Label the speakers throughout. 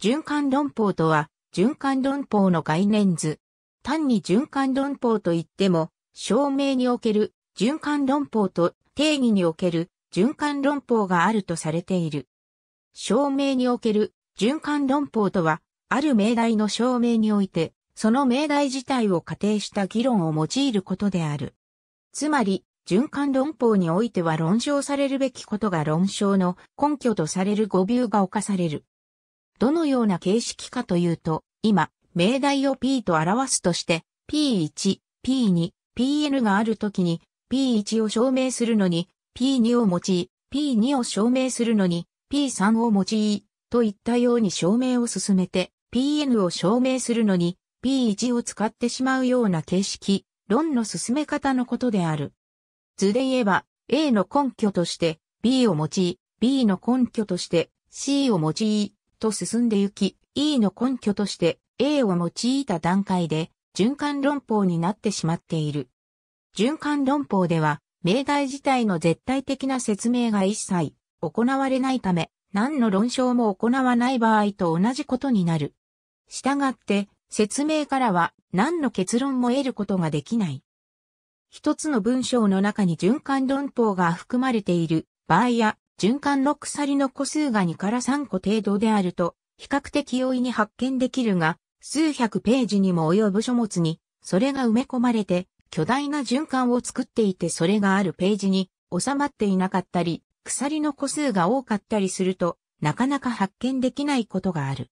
Speaker 1: 循環論法とは、循環論法の概念図。単に循環論法といっても、証明における循環論法と定義における循環論法があるとされている。証明における循環論法とは、ある命題の証明において、その命題自体を仮定した議論を用いることである。つまり、循環論法においては論証されるべきことが論証の根拠とされる誤謬が犯される。どのような形式かというと、今、命題を P と表すとして、P1、P2、Pn があるときに、P1 を証明するのに、P2 を用い、P2 を証明するのに、P3 を用い、といったように証明を進めて、Pn を証明するのに、P1 を使ってしまうような形式、論の進め方のことである。図で言えば、A の根拠として B を用い、B の根拠として C を用い、と進んでゆき、E の根拠として A を用いた段階で循環論法になってしまっている。循環論法では、命題自体の絶対的な説明が一切行われないため、何の論証も行わない場合と同じことになる。したがって、説明からは何の結論も得ることができない。一つの文章の中に循環論法が含まれている場合や循環の鎖の個数が2から3個程度であると、比較的容易に発見できるが、数百ページにも及ぶ書物に、それが埋め込まれて、巨大な循環を作っていてそれがあるページに収まっていなかったり、鎖の個数が多かったりすると、なかなか発見できないことがある。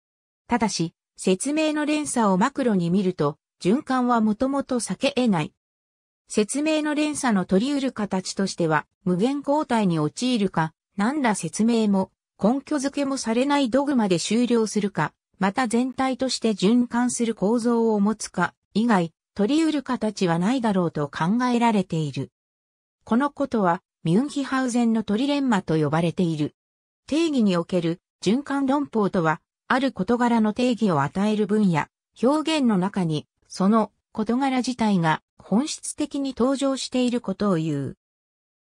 Speaker 1: ただし、説明の連鎖をマクロに見ると、循環はもともと避け得ない。説明の連鎖の取り得る形としては、無限交代に陥るか、何ら説明も根拠付けもされないドグマで終了するか、また全体として循環する構造を持つか、以外、取り得る形はないだろうと考えられている。このことは、ミュンヒハウゼンのトリレンマと呼ばれている。定義における循環論法とは、ある事柄の定義を与える分野、表現の中に、その事柄自体が本質的に登場していることを言う。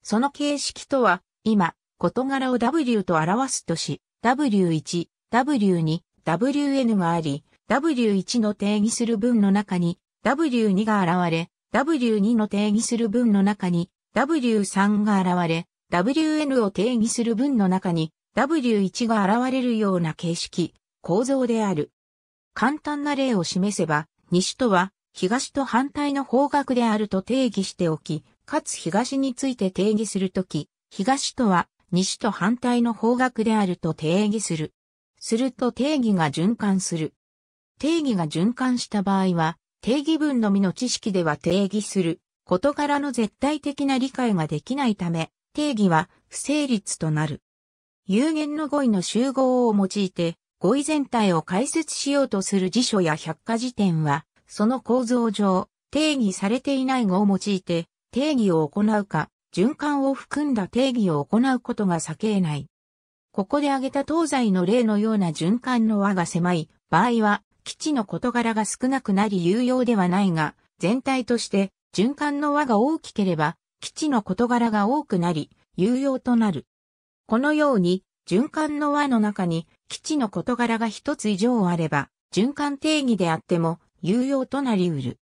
Speaker 1: その形式とは、今、事柄を W と表すとし、W1、W2、WN があり、W1 の定義する文の中に W2 が現れ、W2 の定義する文の中に W3 が現れ、WN を定義する文の中に W1 が現れるような形式、構造である。簡単な例を示せば、西とは東と反対の方角であると定義しておき、かつ東について定義するとき、東とは西と反対の方角であると定義する。すると定義が循環する。定義が循環した場合は、定義文のみの知識では定義する事柄の絶対的な理解ができないため、定義は不成立となる。有限の語彙の集合を用いて、語彙全体を解説しようとする辞書や百科事典は、その構造上、定義されていない語を用いて、定義を行うか、循環を含んだ定義を行うことが避けない。ここで挙げた東西の例のような循環の輪が狭い場合は、基地の事柄が少なくなり有用ではないが、全体として循環の輪が大きければ、基地の事柄が多くなり、有用となる。このように、循環の輪の中に基地の事柄が一つ以上あれば、循環定義であっても有用となり得る。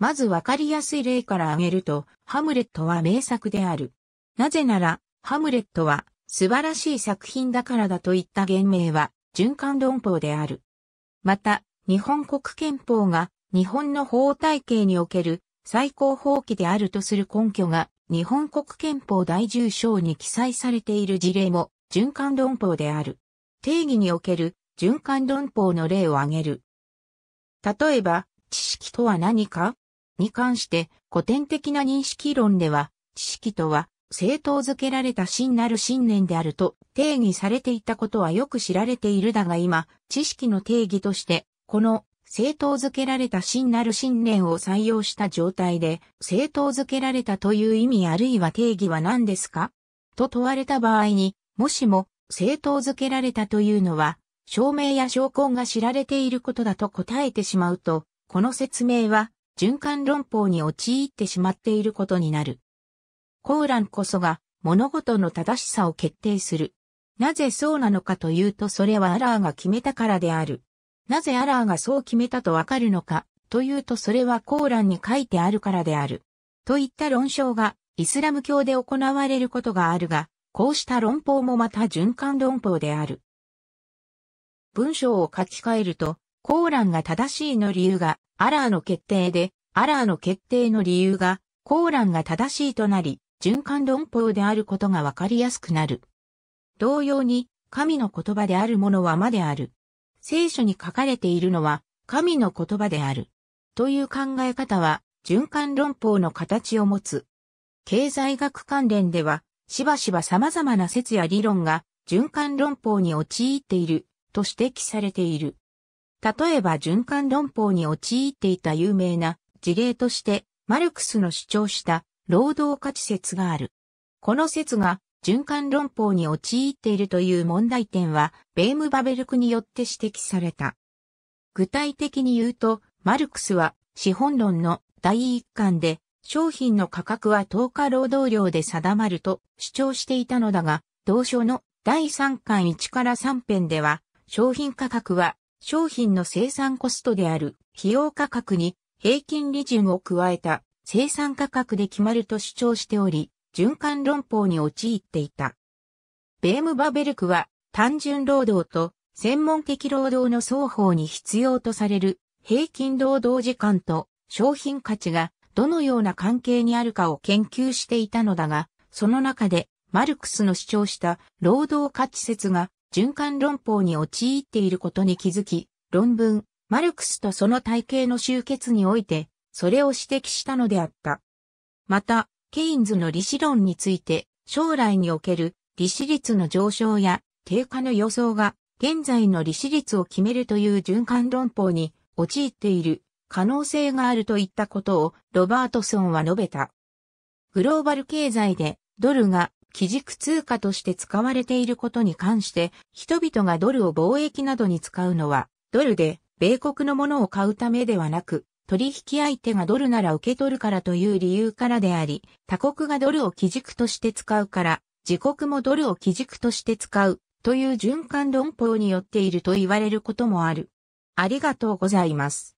Speaker 1: まずわかりやすい例から挙げると、ハムレットは名作である。なぜなら、ハムレットは素晴らしい作品だからだといった言明は循環論法である。また、日本国憲法が日本の法体系における最高法規であるとする根拠が日本国憲法第10章に記載されている事例も循環論法である。定義における循環論法の例を挙げる。例えば、知識とは何かに関して古典的な認識論では、知識とは正当づけられた真なる信念であると定義されていたことはよく知られているだが今、知識の定義として、この正当づけられた真なる信念を採用した状態で、正当づけられたという意味あるいは定義は何ですかと問われた場合に、もしも正当づけられたというのは、証明や証拠が知られていることだと答えてしまうと、この説明は循環論法に陥ってしまっていることになる。コーランこそが物事の正しさを決定する。なぜそうなのかというとそれはアラーが決めたからである。なぜアラーがそう決めたとわかるのかというとそれはコーランに書いてあるからである。といった論証がイスラム教で行われることがあるが、こうした論法もまた循環論法である。文章を書き換えると、コーランが正しいの理由が、アラーの決定で、アラーの決定の理由が、コーランが正しいとなり、循環論法であることがわかりやすくなる。同様に、神の言葉であるものはまである。聖書に書かれているのは、神の言葉である。という考え方は、循環論法の形を持つ。経済学関連では、しばしば様々な説や理論が循環論法に陥っていると指摘されている。例えば循環論法に陥っていた有名な事例として、マルクスの主張した労働価値説がある。この説が循環論法に陥っているという問題点は、ベーム・バベルクによって指摘された。具体的に言うと、マルクスは資本論の第一巻で、商品の価格は10日労働量で定まると主張していたのだが、同書の第3巻1から3編では、商品価格は商品の生産コストである費用価格に平均利潤を加えた生産価格で決まると主張しており、循環論法に陥っていた。ベームバベルクは単純労働と専門的労働の双方に必要とされる平均労働時間と商品価値がどのような関係にあるかを研究していたのだが、その中でマルクスの主張した労働価値説が循環論法に陥っていることに気づき、論文、マルクスとその体系の集結において、それを指摘したのであった。また、ケインズの利子論について、将来における利子率の上昇や低下の予想が、現在の利子率を決めるという循環論法に陥っている可能性があるといったことをロバートソンは述べた。グローバル経済でドルが基軸通貨として使われていることに関して、人々がドルを貿易などに使うのは、ドルで、米国のものを買うためではなく、取引相手がドルなら受け取るからという理由からであり、他国がドルを基軸として使うから、自国もドルを基軸として使うという循環論法によっていると言われることもある。ありがとうございます。